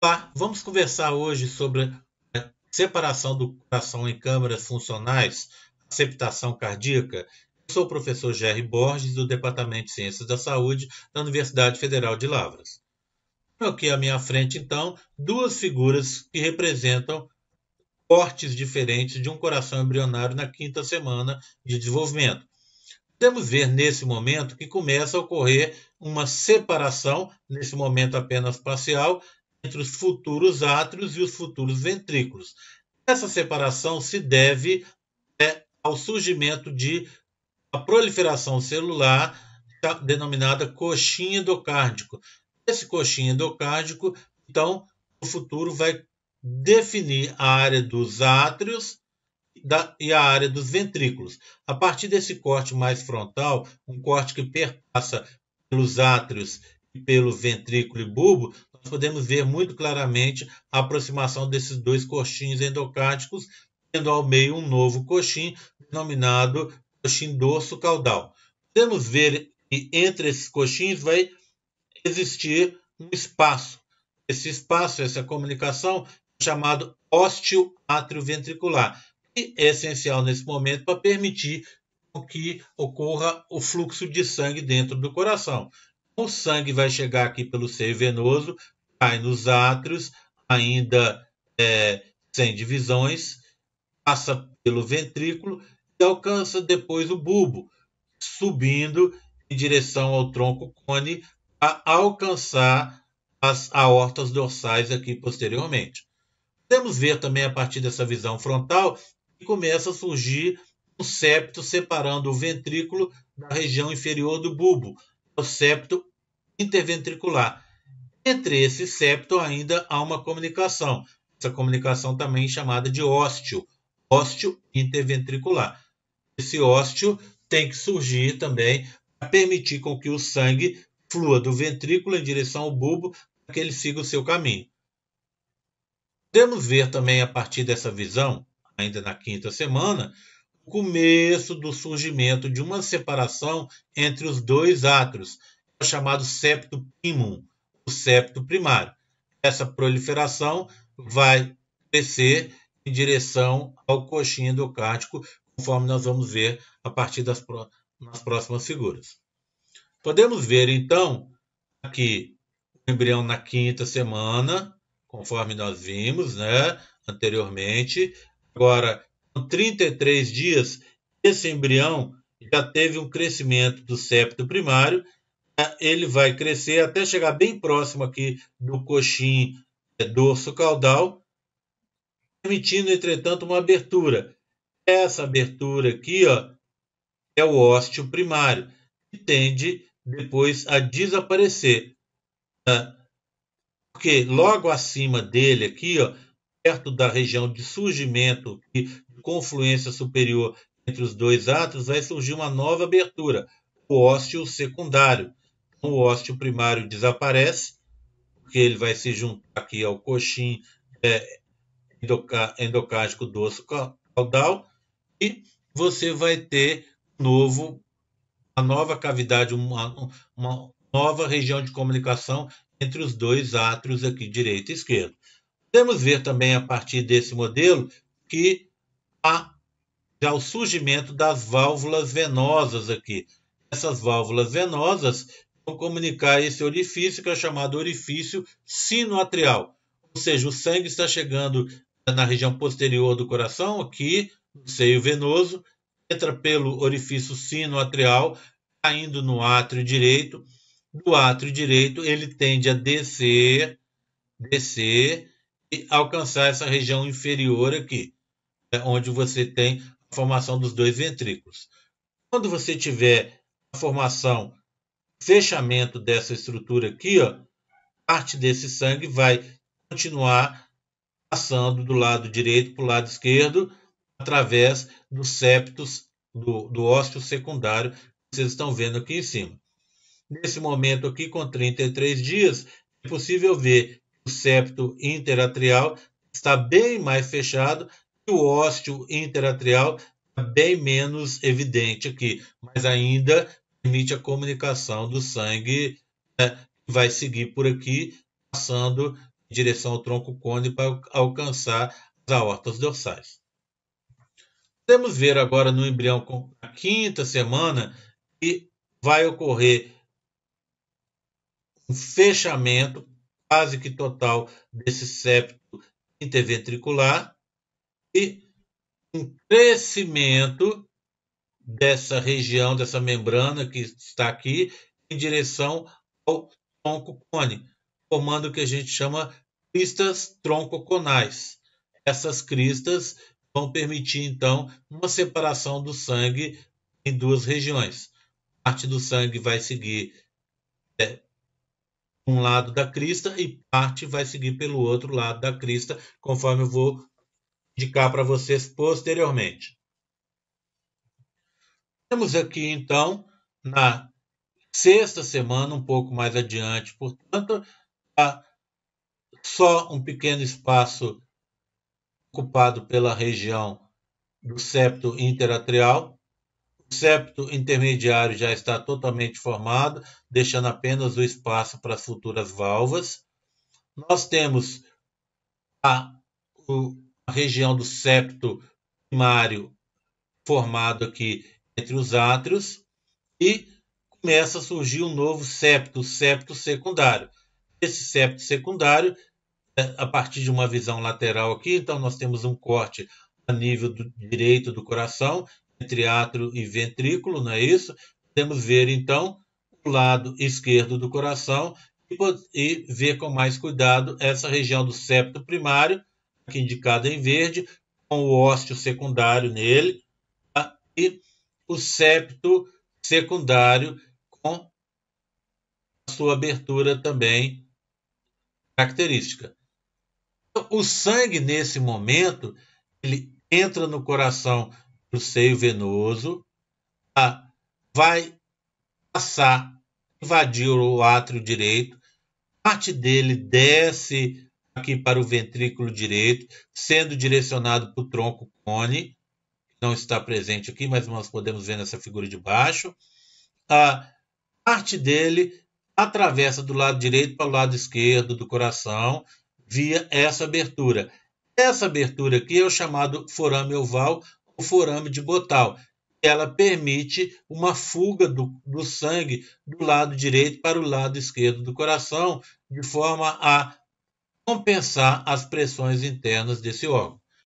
Olá, vamos conversar hoje sobre a separação do coração em câmaras funcionais, septação cardíaca. Eu sou o professor Jerry Borges, do Departamento de Ciências da Saúde da Universidade Federal de Lavras. Aqui à minha frente, então, duas figuras que representam cortes diferentes de um coração embrionário na quinta semana de desenvolvimento. Podemos ver nesse momento que começa a ocorrer uma separação, nesse momento apenas parcial, entre os futuros átrios e os futuros ventrículos. Essa separação se deve é, ao surgimento de a proliferação celular denominada coxinha endocárdico. Esse coxinha endocárdico, então, no futuro vai definir a área dos átrios da, e a área dos ventrículos. A partir desse corte mais frontal, um corte que perpassa pelos átrios e pelo ventrículo e bulbo, podemos ver muito claramente a aproximação desses dois coxins endocárdicos, tendo ao meio um novo coxim, denominado coxim dorso caudal. Podemos ver que entre esses coxins vai existir um espaço. Esse espaço, essa comunicação, é chamado ósteo ventricular, que é essencial nesse momento para permitir que ocorra o fluxo de sangue dentro do coração. O sangue vai chegar aqui pelo seio venoso, cai nos átrios, ainda é, sem divisões, passa pelo ventrículo e alcança depois o bulbo, subindo em direção ao tronco cone a alcançar as aortas dorsais aqui posteriormente. Podemos ver também a partir dessa visão frontal que começa a surgir um septo separando o ventrículo da região inferior do bulbo, é o septo interventricular, entre esse septo ainda há uma comunicação. Essa comunicação também é chamada de ósteo, ósteo interventricular. Esse ósteo tem que surgir também para permitir com que o sangue flua do ventrículo em direção ao bulbo para que ele siga o seu caminho. Podemos ver também a partir dessa visão, ainda na quinta semana, o começo do surgimento de uma separação entre os dois átrios, chamado septo primum septo primário. Essa proliferação vai crescer em direção ao coxinho endocártico, conforme nós vamos ver a partir das nas próximas figuras. Podemos ver, então, aqui o embrião na quinta semana, conforme nós vimos né, anteriormente. Agora, com 33 dias, esse embrião já teve um crescimento do septo primário ele vai crescer até chegar bem próximo aqui do coxim dorso caudal, permitindo, entretanto, uma abertura. Essa abertura aqui ó, é o ósteo primário, que tende depois a desaparecer. Né? Porque logo acima dele aqui, ó, perto da região de surgimento, de confluência superior entre os dois átrios, vai surgir uma nova abertura, o ósteo secundário o ósseo primário desaparece, porque ele vai se juntar aqui ao coxim é, endocárdico do osso caudal, e você vai ter novo, uma nova cavidade, uma, uma nova região de comunicação entre os dois átrios aqui, direito e esquerdo. Podemos ver também, a partir desse modelo, que há já o surgimento das válvulas venosas aqui. Essas válvulas venosas comunicar esse orifício, que é chamado orifício sinoatrial. Ou seja, o sangue está chegando na região posterior do coração, aqui, no seio venoso, entra pelo orifício sinoatrial, caindo no átrio direito. Do átrio direito, ele tende a descer, descer e alcançar essa região inferior aqui, né, onde você tem a formação dos dois ventrículos. Quando você tiver a formação fechamento dessa estrutura aqui, ó, parte desse sangue vai continuar passando do lado direito para o lado esquerdo através dos septos do, do ósseo secundário que vocês estão vendo aqui em cima. Nesse momento aqui, com 33 dias, é possível ver que o septo interatrial está bem mais fechado e o ósseo interatrial tá bem menos evidente aqui, mas ainda permite a comunicação do sangue né, que vai seguir por aqui, passando em direção ao tronco cônico para alcançar as aortas dorsais. Podemos ver agora no embrião com a quinta semana que vai ocorrer um fechamento quase que total desse septo interventricular e um crescimento dessa região, dessa membrana que está aqui, em direção ao tronco-cone, formando o que a gente chama cristas troncoconais. Essas cristas vão permitir, então, uma separação do sangue em duas regiões. Parte do sangue vai seguir é, um lado da crista e parte vai seguir pelo outro lado da crista, conforme eu vou indicar para vocês posteriormente. Temos aqui, então, na sexta semana, um pouco mais adiante, portanto, tá só um pequeno espaço ocupado pela região do septo interatrial. O septo intermediário já está totalmente formado, deixando apenas o espaço para as futuras valvas Nós temos a, a região do septo primário formado aqui entre os átrios e começa a surgir um novo septo, o septo secundário. Esse septo secundário, é, a partir de uma visão lateral aqui, então nós temos um corte a nível do direito do coração, entre átrio e ventrículo, não é isso? Podemos ver então o lado esquerdo do coração e, e ver com mais cuidado essa região do septo primário, aqui indicada em verde, com o ósseo secundário nele, tá? e o septo secundário com a sua abertura também característica. Então, o sangue, nesse momento, ele entra no coração do seio venoso, tá? vai passar, invadir o átrio direito, parte dele desce aqui para o ventrículo direito, sendo direcionado para o tronco cone, não está presente aqui, mas nós podemos ver nessa figura de baixo. A parte dele atravessa do lado direito para o lado esquerdo do coração via essa abertura. Essa abertura aqui é o chamado forame oval ou forame de botal. Ela permite uma fuga do, do sangue do lado direito para o lado esquerdo do coração, de forma a compensar as pressões internas desse órgão.